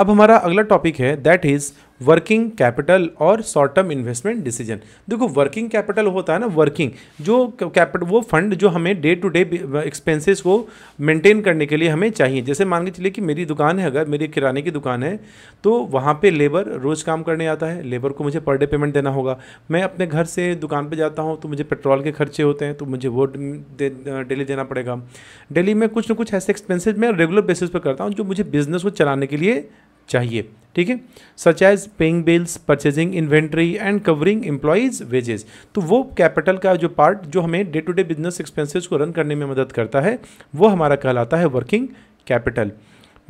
अब हमारा अगला टॉपिक है दैट इज़ वर्किंग कैपिटल और शॉर्ट टर्म इन्वेस्टमेंट डिसीजन देखो वर्किंग कैपिटल होता है ना वर्किंग जो कैपिटल वो फंड जो हमें डे टू डे एक्सपेंसेस को मेंटेन करने के लिए हमें चाहिए जैसे मान के चलिए कि मेरी दुकान है अगर मेरी किराने की दुकान है तो वहाँ पर लेबर रोज़ काम करने आता है लेबर को मुझे पर डे पेमेंट देना होगा मैं अपने घर से दुकान पर जाता हूँ तो मुझे पेट्रोल के खर्चे होते हैं तो मुझे वो डेली देना पड़ेगा डेली में कुछ ना कुछ ऐसे एक्सपेंसेस मैं रेगुलर बेसिस पर करता हूँ जो मुझे बिज़नेस को चलाने के लिए चाहिए ठीक है such as paying bills purchasing inventory and covering employees wages तो वो कैपिटल का जो पार्ट जो हमें day to day business expenses को रन करने में मदद करता है वो हमारा कहलाता है working capital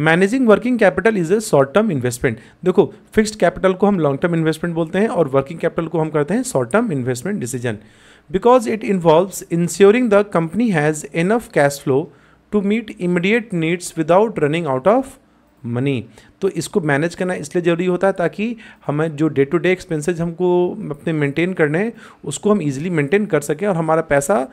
managing working capital is a short term investment देखो फिक्स्ड कैपिटल को हम लॉन्ग टर्म इन्वेस्टमेंट बोलते हैं और वर्किंग कैपिटल को हम करते हैं short term investment decision because it involves ensuring the company has enough cash flow to meet immediate needs without running out of money तो इसको मैनेज करना इसलिए ज़रूरी होता है ताकि हमें जो डे टू डे एक्सपेंसेज हमको अपने मेंटेन करने हैं उसको हम इजीली मेंटेन कर सकें और हमारा पैसा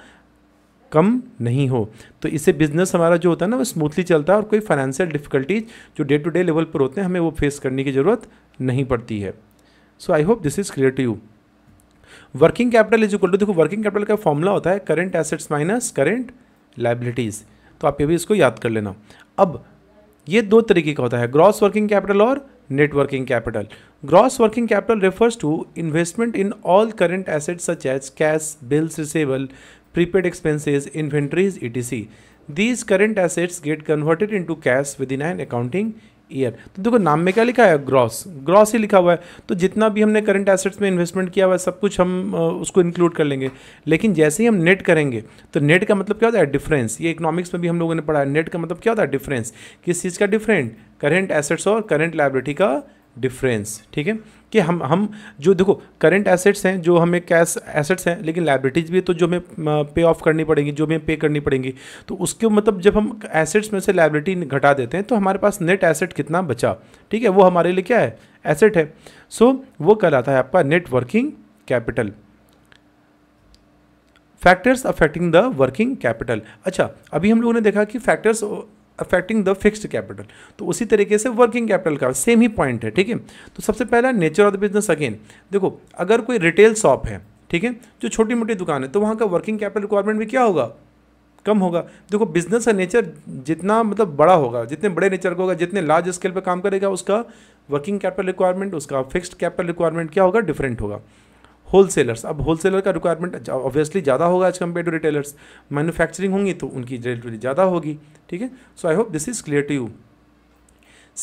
कम नहीं हो तो इससे बिज़नेस हमारा जो होता है ना वो स्मूथली चलता है और कोई फाइनेंशियल डिफिकल्टीज जो डे टू डे लेवल पर होते हैं हमें वो फेस करने की ज़रूरत नहीं पड़ती है so I hope this is clear to you working capital is equal देखो वर्किंग कैपिटल का फॉर्मूला होता है current assets minus current liabilities तो आप ये भी इसको याद कर लेना अब ये दो तरीके का होता है ग्रॉस वर्किंग कैपिटल और net working capital gross working capital refers to investment in all current asset such as cash bills receivable prepaid expenses inventories E T C these current assets get converted into cash within an accounting year तो देखो नाम में क्या लिखा है gross gross ही लिखा हुआ है तो जितना भी हमने करंट एसेट्स में इन्वेस्टमेंट किया हुआ है सब कुछ हम उसको इंक्लूड कर लेंगे लेकिन जैसे ही हम नेट करेंगे तो नेट का मतलब क्या होता है डिफरेंस ये इकोनॉमिक्स में भी हम लोगों ने पढ़ा है नेट का मतलब क्या होता है डिफरेंस किस चीज़ का डिफरेंट करेंट एसेट्स और करेंट लाइब्रेटी का डिफरेंस ठीक है कि हम हम जो देखो करंट एसेट्स हैं जो हमें कैश एसेट्स हैं लेकिन लाइब्रेटीज भी है तो जो हमें पे ऑफ करनी पड़ेगी जो हमें पे करनी पड़ेगी तो उसके मतलब जब हम एसेट्स में से लाइब्रेटी घटा देते हैं तो हमारे पास नेट एसेट कितना बचा ठीक है वो हमारे लिए क्या है एसेट है सो so, वो कहलाता है आपका net working capital factors affecting the working capital अच्छा अभी हम लोगों ने देखा कि factors affecting the fixed capital तो उसी तरीके से वर्किंग कैपिटल का सेम ही पॉइंट है ठीक है तो सबसे पहला nature of the business again देखो अगर कोई रिटेल शॉप है ठीक है जो छोटी मोटी दुकान है तो वहाँ का वर्किंग कैपिटल रिक्वायरमेंट भी क्या होगा कम होगा देखो बिजनेस का नेचर जितना मतलब बड़ा होगा जितने बड़े नेचर का होगा जितने लार्ज स्केल पर काम करेगा उसका वर्किंग कैपिटल रिक्वायरमेंट उसका फिक्स्ड कैपिटल रिक्वायरमेंट क्या होगा डिफरेंट होगा होलसेलर्स अब होलसेलर का रिक्वायरमेंट ऑब्वियसली ज़्यादा होगा as compare to retailers manufacturing होंगी तो उनकी रेट ज़्यादा होगी ठीक है so I hope this is clear to you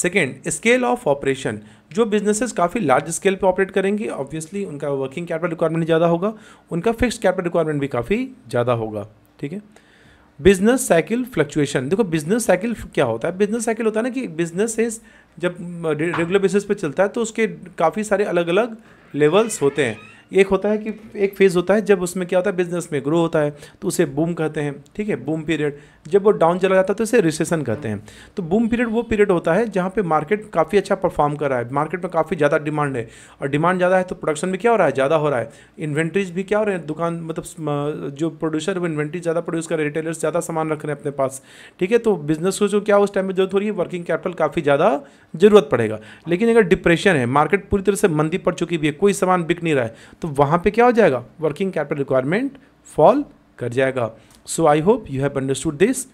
second scale of operation जो बिजनेसेस काफ़ी लार्ज स्केल पे ऑपरेट करेंगे ऑब्वियसली उनका वर्किंग कैपिटल रिक्वायरमेंट ज़्यादा होगा उनका फिक्स्ड कैपिटल रिक्वायरमेंट भी काफ़ी ज़्यादा होगा ठीक है बिजनेस साइकिल फ्लक्चुएशन देखो बिजनेस साइकिल क्या होता है बिजनेस साइकिल होता है ना कि बिजनेस जब रेगुलर बेसिस पे चलता है तो उसके काफ़ी सारे अलग अलग लेवल्स होते हैं एक होता है कि एक फेज़ होता है जब उसमें क्या होता है बिजनेस में ग्रो होता है तो उसे बूम कहते हैं ठीक है बूम पीरियड जब वो डाउन चला जाता है तो उसे रिसेशन कहते हैं तो बूम पीरियड वो पीरियड होता है जहाँ पे मार्केट काफ़ी अच्छा परफॉर्म कर रहा है मार्केट में काफ़ी ज़्यादा डिमांड है और डिमांड ज़्यादा है तो प्रोडक्शन भी क्या हो रहा है ज़्यादा हो रहा है इन्वेंट्रीज भी क्या हो रहे हैं दुकान मतलब जो प्रोड्यूसर वो इन्वेंट्री ज़्यादा प्रोड्यूस कर रहे हैं रिटेलर्स ज़्यादा सामान रख रहे हैं अपने पास ठीक है तो बिजनेस को जो क्या उस टाइम में जरूरत हो रही है वर्किंग कैपिटल काफ़ी ज़्यादा ज़रूरत पड़ेगा लेकिन अगर डिप्रेशन है मार्केट पूरी तरह से मंदी पड़ चुकी भी है कोई सामान बिक नहीं रहा है तो वहाँ पे क्या हो जाएगा वर्किंग कैपिटल रिक्वायरमेंट फॉल कर जाएगा so I hope you have understood this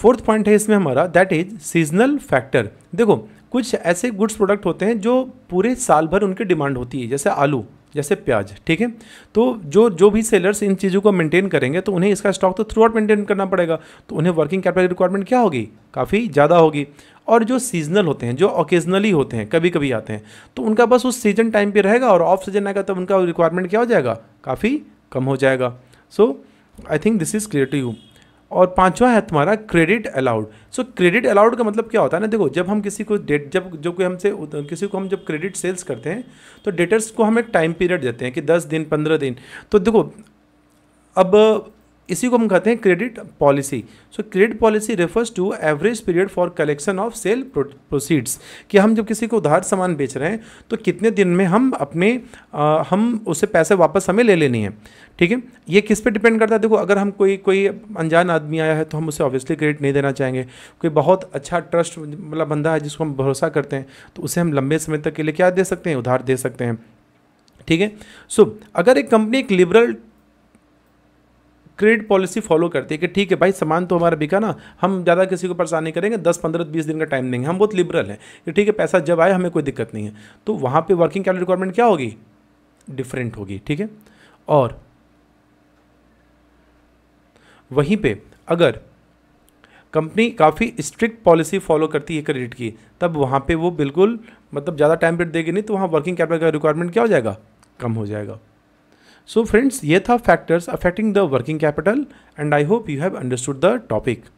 fourth point है इसमें हमारा दैट इज सीजनल फैक्टर देखो कुछ ऐसे गुड्स प्रोडक्ट होते हैं जो पूरे साल भर उनकी डिमांड होती है जैसे आलू जैसे प्याज ठीक है तो जो जो भी सेलर्स इन चीज़ों को मेंटेन करेंगे तो उन्हें इसका स्टॉक तो थ्रू आउट मेंटेन करना पड़ेगा तो उन्हें वर्किंग कैपिटल रिक्वायरमेंट क्या होगी काफ़ी ज़्यादा होगी और जो सीजनल होते हैं जो ओकेजनली होते हैं कभी कभी आते हैं तो उनका बस उस सीजन टाइम पर रहेगा और ऑफ सीजन आएगा तब उनका रिक्वायरमेंट क्या हो जाएगा काफ़ी कम हो जाएगा so I think this is clear to you और पांचवा है तुम्हारा credit allowed so credit allowed का मतलब क्या होता है ना देखो जब हम किसी को डेट जब जो कोई हमसे किसी को हम जब क्रेडिट सेल्स करते हैं तो डेटर्स को हम एक टाइम पीरियड देते हैं कि दस दिन पंद्रह दिन तो देखो अब इसी को हम कहते हैं credit policy so credit policy refers to average period for collection of sale proceeds कि हम जब किसी को उधार सामान बेच रहे हैं तो कितने दिन में हम अपने आ, हम उसे पैसे वापस हमें ले लेनी है ठीक है ये किस पे डिपेंड करता है देखो अगर हम कोई कोई अनजान आदमी आया है तो हम उसे ऑब्वियसली क्रेडिट नहीं देना चाहेंगे कोई बहुत अच्छा ट्रस्ट मतलब बंदा है जिसको हम भरोसा करते हैं तो उसे हम लंबे समय तक के लिए क्या दे सकते हैं उधार दे सकते हैं ठीक है सो अगर एक कंपनी एक लिबरल क्रेडिट पॉलिसी फॉलो करती है कि ठीक है भाई सामान तो हमारा बिका ना हम ज़्यादा किसी को परेशान नहीं करेंगे दस पंद्रह बीस दिन का टाइम देंगे हम बहुत लिबरल हैं कि ठीक है पैसा जब आए हमें कोई दिक्कत नहीं है तो वहाँ पर वर्किंग कैपिटल रिक्वायरमेंट क्या होगी डिफरेंट होगी ठीक है और वहीं पे अगर कंपनी काफ़ी स्ट्रिक्ट पॉलिसी फॉलो करती है क्रेडिट की तब वहाँ पे वो बिल्कुल मतलब ज़्यादा टाइम पीरियड देगी नहीं तो वहाँ वर्किंग कैपिटल का रिक्वायरमेंट क्या हो जाएगा कम हो जाएगा So friends, ये था factors affecting the working capital and I hope you have understood the topic.